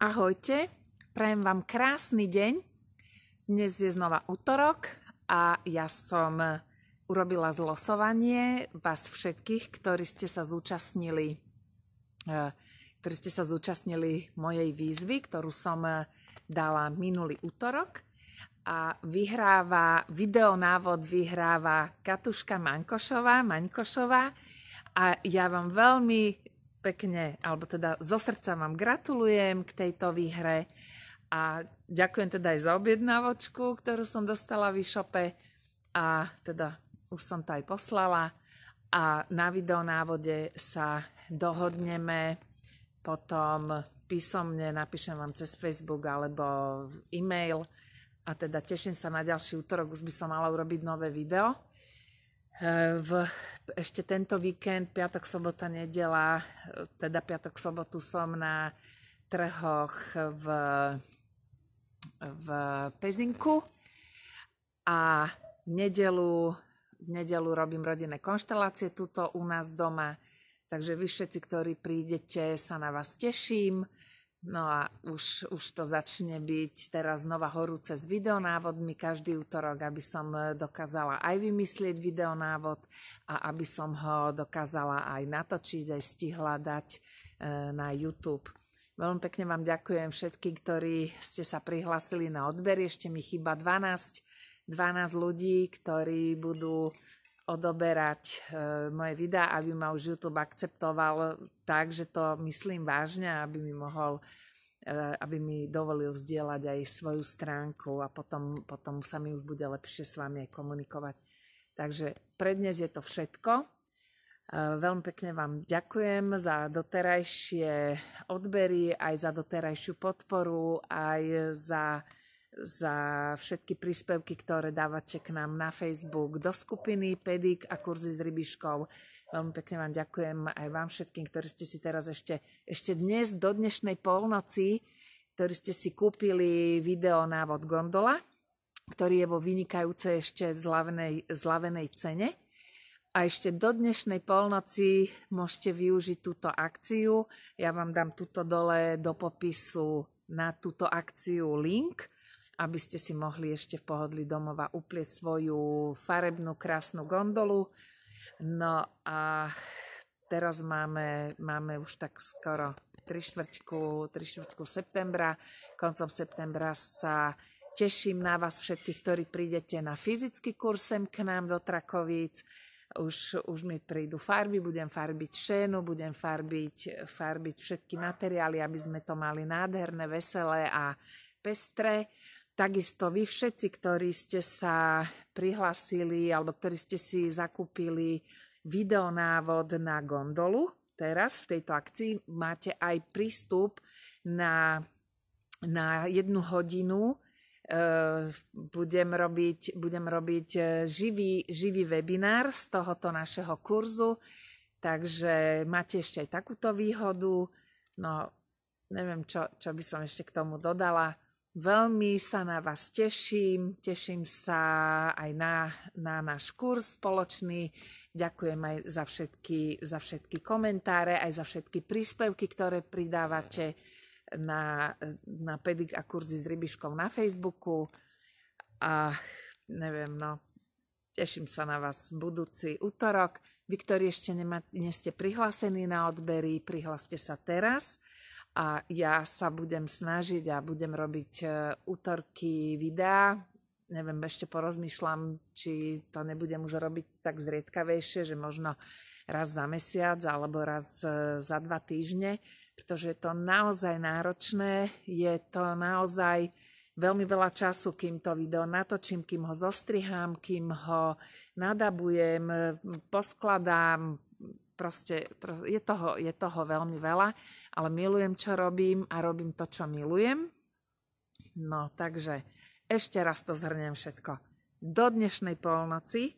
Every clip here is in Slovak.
Ahojte, prajem vám krásny deň. Dnes je znova útorok a ja som urobila zlosovanie vás všetkých, ktorí ste sa zúčastnili e, ktorí ste sa zúčastnili mojej výzvy, ktorú som e, dala minulý útorok. A vyhráva, videonávod vyhráva Katuška Mankošová, Maňkošová. A ja vám veľmi pekne, alebo teda zo srdca vám gratulujem k tejto výhre a ďakujem teda aj za objednávočku, ktorú som dostala v e-shope a teda už som to aj poslala a na videonávode sa dohodneme potom písomne napíšem vám cez Facebook alebo e-mail a teda teším sa na ďalší útorok, už by som mala urobiť nové video. Eh, v, ešte tento víkend, piatok, sobota, nedela, eh, teda piatok, sobotu som na trhoch v, v Pezinku a v nedelu, v nedelu robím rodinné konštelácie tuto u nás doma, takže vy všetci, ktorí prídete, sa na vás teším. No a už, už to začne byť teraz znova horúce s videonávodmi každý útorok, aby som e, dokázala aj vymyslieť videonávod a aby som ho dokázala aj natočiť, aj stihla dať e, na YouTube. Veľmi pekne vám ďakujem všetkým, ktorí ste sa prihlásili na odber. Ešte mi chýba 12, 12 ľudí, ktorí budú odoberať e, moje videá, aby ma už YouTube akceptoval tak, že to myslím vážne, aby mi mohol e, aby mi dovolil zdieľať aj svoju stránku a potom, potom sa mi už bude lepšie s vami aj komunikovať. Takže pre dnes je to všetko. E, veľmi pekne vám ďakujem za doterajšie odbery, aj za doterajšiu podporu, aj za za všetky príspevky, ktoré dávate k nám na Facebook do skupiny Pedik a kurzy s rybiškou. Veľmi pekne vám ďakujem aj vám všetkým, ktorí ste si teraz ešte, ešte dnes do dnešnej polnoci, ktorí ste si kúpili video návod Gondola, ktorý je vo vynikajúcej ešte zlavenej, zlavenej cene. A ešte do dnešnej polnoci môžete využiť túto akciu. Ja vám dám túto dole do popisu na túto akciu link aby ste si mohli ešte v pohodli domova uplieť svoju farebnú krásnu gondolu. No a teraz máme, máme už tak skoro 3 štvrťku, 3 štvrťku septembra. Koncom septembra sa teším na vás všetkých, ktorí prídete na fyzický kursem sem k nám do Trakovic. Už, už mi prídu farby, budem farbiť šénu, budem farbiť, farbiť všetky materiály, aby sme to mali nádherné, veselé a pestré. Takisto vy všetci, ktorí ste sa prihlasili alebo ktorí ste si zakúpili videonávod na gondolu, teraz v tejto akcii máte aj prístup na, na jednu hodinu. Eh, budem robiť, budem robiť eh, živý, živý webinár z tohoto našeho kurzu, takže máte ešte aj takúto výhodu. No, neviem, čo, čo by som ešte k tomu dodala. Veľmi sa na vás teším, teším sa aj na, na náš kurz spoločný. Ďakujem aj za všetky, za všetky komentáre, aj za všetky príspevky, ktoré pridávate na, na pedik a kurzy s rybiškou na Facebooku. A neviem, no, teším sa na vás budúci útorok. Vy, ktorí ešte nemá, nie ste prihlásení na odbery, prihláste sa teraz. A ja sa budem snažiť a budem robiť e, útorky videá. Neviem, ešte porozmýšľam, či to nebudem už robiť tak zriedkavejšie, že možno raz za mesiac alebo raz e, za dva týždne, pretože je to naozaj náročné, je to naozaj veľmi veľa času, kým to video natočím, kým ho zostrihám, kým ho nadabujem, e, poskladám, proste, proste je, toho, je toho veľmi veľa, ale milujem, čo robím a robím to, čo milujem. No, takže ešte raz to zhrnem všetko. Do dnešnej polnoci,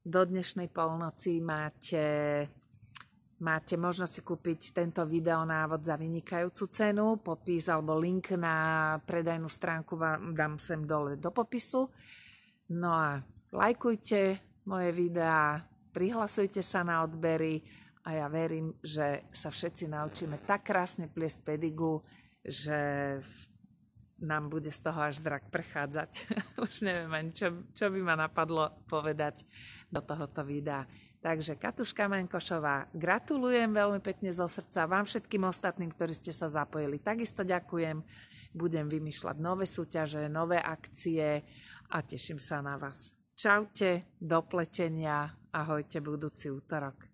do dnešnej polnoci máte, máte možnosť si kúpiť tento videonávod za vynikajúcu cenu, popis alebo link na predajnú stránku vám dám sem dole do popisu. No a lajkujte moje videá, prihlasujte sa na odbery, a ja verím, že sa všetci naučíme tak krásne pliesť pedigu, že nám bude z toho až zrak prechádzať. Už neviem ani, čo, čo by ma napadlo povedať do tohoto videa. Takže Katuška Menkošová, gratulujem veľmi pekne zo srdca vám všetkým ostatným, ktorí ste sa zapojili. Takisto ďakujem, budem vymýšľať nové súťaže, nové akcie a teším sa na vás. Čaute, do pletenia, ahojte budúci útorok.